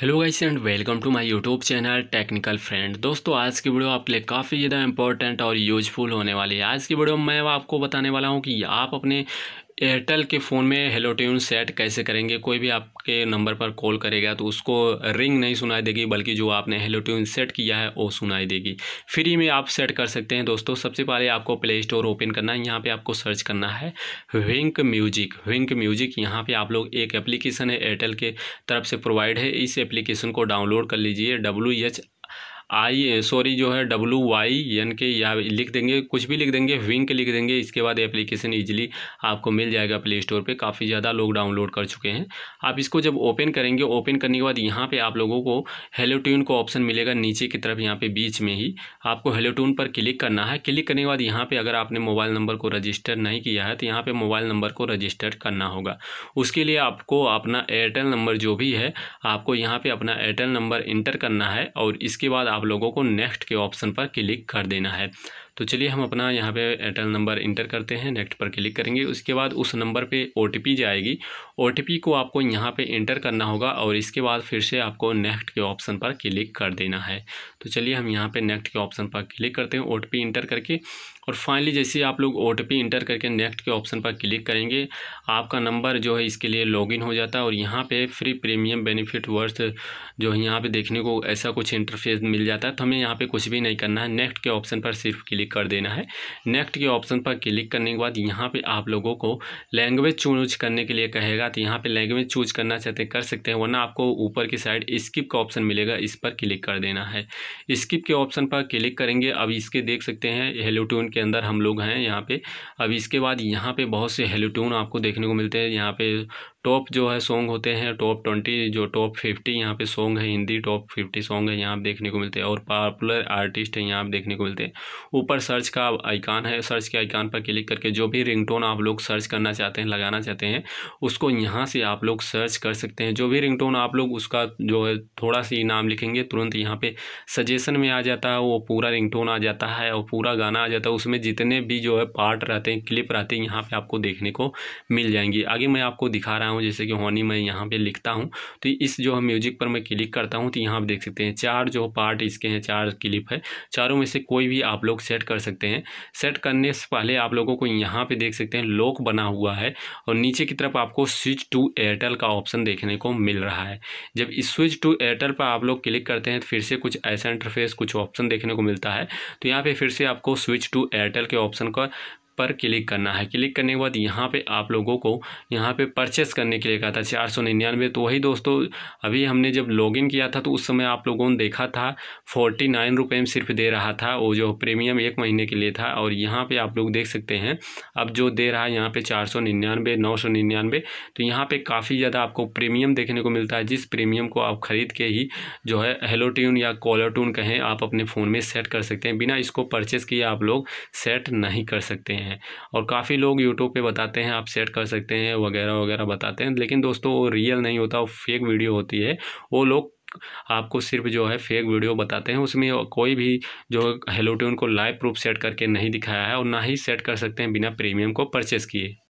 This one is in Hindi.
hello guys and welcome to my YouTube channel technical friend दोस्तों आज की वीडियो आपके लिए काफ़ी ज़्यादा इंपॉर्टेंट और यूजफुल होने वाली है आज की वीडियो में मैं आपको बताने वाला हूं कि आप अपने एयरटेल के फ़ोन में हेलो ट्यून सेट कैसे करेंगे कोई भी आपके नंबर पर कॉल करेगा तो उसको रिंग नहीं सुनाई देगी बल्कि जो आपने हेलो ट्यून सेट किया है वो सुनाई देगी फ्री में आप सेट कर सकते हैं दोस्तों सबसे पहले आपको प्ले स्टोर ओपन करना है यहाँ पे आपको सर्च करना है विंक म्यूजिक विंक म्यूजिक यहाँ पर आप लोग एक एप्लीकेशन है एयरटेल के तरफ से प्रोवाइड है इस एप्लीकेशन को डाउनलोड कर लीजिए डब्ल्यू एच आई सॉरी जो है डब्लू वाई एन के या लिख देंगे कुछ भी लिख देंगे विंक लिख देंगे इसके बाद एप्लीकेशन ईजिली आपको मिल जाएगा प्ले स्टोर पर काफ़ी ज़्यादा लोग डाउनलोड कर चुके हैं आप इसको जब ओपन करेंगे ओपन करने के बाद यहाँ पर आप लोगों को हेलोट्यून का ऑप्शन मिलेगा नीचे की तरफ यहाँ पर बीच में ही आपको हेलो पर क्लिक करना है क्लिक करने के बाद यहाँ पर अगर आपने मोबाइल नंबर को रजिस्टर नहीं किया है तो यहाँ पर मोबाइल नंबर को रजिस्टर करना होगा उसके लिए आपको अपना एयरटेल नंबर जो भी है आपको यहाँ पर अपना एयरटेल नंबर इंटर करना है और इसके बाद आप लोगों को नेक्स्ट के ऑप्शन पर क्लिक कर देना है तो चलिए हम अपना यहाँ पे एयरटेल नंबर इंटर करते हैं नेक्स्ट पर क्लिक करेंगे उसके बाद उस नंबर पे ओ जाएगी ओ को आपको यहाँ पे इंटर करना होगा और इसके बाद फिर से आपको नेक्स्ट के ऑप्शन पर क्लिक कर देना है तो चलिए हम यहाँ पे नेक्स्ट के ऑप्शन पर क्लिक करते हैं ओ इंटर करके और फाइनली जैसे आप लोग ओ इंटर करके नेक्स्ट के ऑप्शन पर क्लिक करेंगे आपका नंबर जो है इसके लिए लॉग हो जाता है और यहाँ पर फ्री प्रीमियम बेनिफिट वर्थ जो है यहाँ पर देखने को ऐसा कुछ इंटरफेस मिल जाता है तो हमें यहाँ पर कुछ भी नहीं करना है नेक्स्ट के ऑप्शन पर सिर्फ क्लिक क्लिक कर देना है नेक्स्ट के ऑप्शन पर क्लिक करने के बाद यहाँ पे आप लोगों को लैंग्वेज चूज करने के लिए कहेगा तो यहाँ पे लैंग्वेज चूज करना चाहते कर सकते हैं वरना आपको ऊपर की साइड स्किप का ऑप्शन मिलेगा इस पर क्लिक कर देना है स्किप के ऑप्शन पर क्लिक करेंगे अब इसके देख सकते हैं हेलोटून के अंदर हम लोग हैं यहाँ पर अब इसके बाद यहाँ पर बहुत से हेलोटून आपको देखने को मिलते हैं यहाँ पर टॉप जो है सॉन्ग होते हैं टॉप ट्वेंटी जो टॉप फिफ्टी यहाँ पे सॉन्ग है हिंदी टॉप फिफ्टी सॉन्ग है यहाँ आप देखने को मिलते हैं और पॉपुलर आर्टिस्ट हैं यहाँ आप देखने को मिलते हैं ऊपर सर्च का आइकान है सर्च के आइकान पर क्लिक करके जो भी रिंगटोन आप लोग सर्च करना चाहते हैं लगाना चाहते हैं उसको यहाँ से आप लोग सर्च कर सकते हैं जो भी रिंग आप लोग उसका जो है थोड़ा सी नाम लिखेंगे तुरंत यहाँ पर सजेशन में आ जाता है वो पूरा रिंगटोन आ जाता है और पूरा गाना आ जाता है उसमें जितने भी जो है पार्ट रहते हैं क्लिप रहते हैं यहाँ पर आपको देखने को मिल जाएंगी आगे मैं आपको दिखा रहा बताया हूँ जैसे कि होनी मैं यहाँ पे लिखता हूँ तो इस जो है म्यूजिक पर मैं क्लिक करता हूँ तो यहाँ आप देख सकते हैं चार जो पार्ट इसके हैं चार क्लिप है चारों में से कोई भी आप लोग सेट कर सकते हैं सेट करने से पहले आप लोगों को यहाँ पर देख सकते हैं लॉक बना हुआ है और नीचे की तरफ आपको स्विच टू एयरटेल का ऑप्शन देखने को मिल रहा है जब इस स्विच टू एयरटेल पर आप लोग क्लिक करते हैं तो फिर से कुछ ऐसा इंटरफेस कुछ ऑप्शन देखने को मिलता है तो यहाँ पर फिर से आपको स्विच टू एयरटेल के ऑप्शन का पर क्लिक करना है क्लिक करने के बाद यहाँ पे आप लोगों को यहाँ पे परचेस करने के लिए कहा था चार सौ निन्यानवे तो वही दोस्तों अभी हमने जब लॉगिन किया था तो उस समय आप लोगों ने देखा था फोर्टी नाइन रुपये में सिर्फ दे रहा था वो जो प्रीमियम एक महीने के लिए था और यहाँ पर आप लोग देख सकते हैं अब जो दे रहा है यहाँ पर चार सौ निन्यानवे नौ सौ निन्यानवे तो यहाँ पर काफ़ी ज़्यादा आपको प्रीमियम देखने को मिलता है जिस प्रीमियम को आप ख़रीद के ही जो है हेलो ट्यून या कॉलर ट्यून कहें आप अपने फ़ोन में सेट कर सकते हैं बिना इसको परचेस किए आप लोग सेट नहीं कर सकते हैं हैं और काफ़ी लोग यूट्यूब पे बताते हैं आप सेट कर सकते हैं वगैरह वगैरह बताते हैं लेकिन दोस्तों वो रियल नहीं होता वो फेक वीडियो होती है वो लोग आपको सिर्फ जो है फेक वीडियो बताते हैं उसमें कोई भी जो हेलो ट्यून को लाइव प्रूफ सेट करके नहीं दिखाया है और ना ही सेट कर सकते हैं बिना प्रीमियम को परचेस किए